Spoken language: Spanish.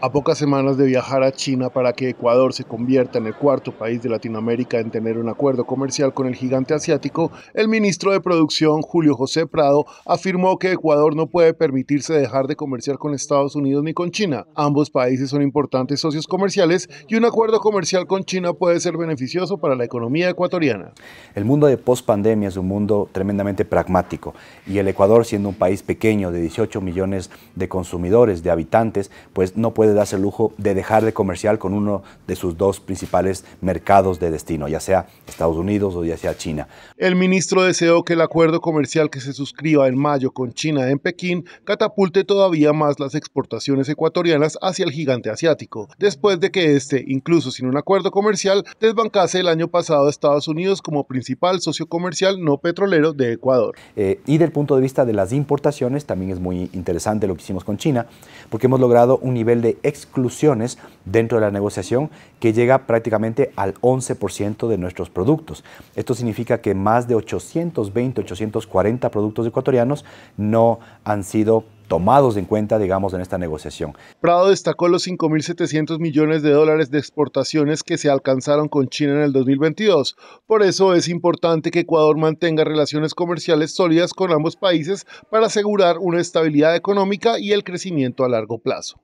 A pocas semanas de viajar a China para que Ecuador se convierta en el cuarto país de Latinoamérica en tener un acuerdo comercial con el gigante asiático, el ministro de Producción, Julio José Prado, afirmó que Ecuador no puede permitirse dejar de comerciar con Estados Unidos ni con China. Ambos países son importantes socios comerciales y un acuerdo comercial con China puede ser beneficioso para la economía ecuatoriana. El mundo de pospandemia es un mundo tremendamente pragmático y el Ecuador, siendo un país pequeño de 18 millones de consumidores, de habitantes, pues no puede de darse el lujo de dejar de comercial con uno de sus dos principales mercados de destino, ya sea Estados Unidos o ya sea China. El ministro deseó que el acuerdo comercial que se suscriba en mayo con China en Pekín catapulte todavía más las exportaciones ecuatorianas hacia el gigante asiático, después de que este, incluso sin un acuerdo comercial, desbancase el año pasado a Estados Unidos como principal socio comercial no petrolero de Ecuador. Eh, y del punto de vista de las importaciones, también es muy interesante lo que hicimos con China, porque hemos logrado un nivel de exclusiones dentro de la negociación que llega prácticamente al 11% de nuestros productos. Esto significa que más de 820, 840 productos ecuatorianos no han sido tomados en cuenta, digamos, en esta negociación. Prado destacó los 5.700 millones de dólares de exportaciones que se alcanzaron con China en el 2022. Por eso es importante que Ecuador mantenga relaciones comerciales sólidas con ambos países para asegurar una estabilidad económica y el crecimiento a largo plazo.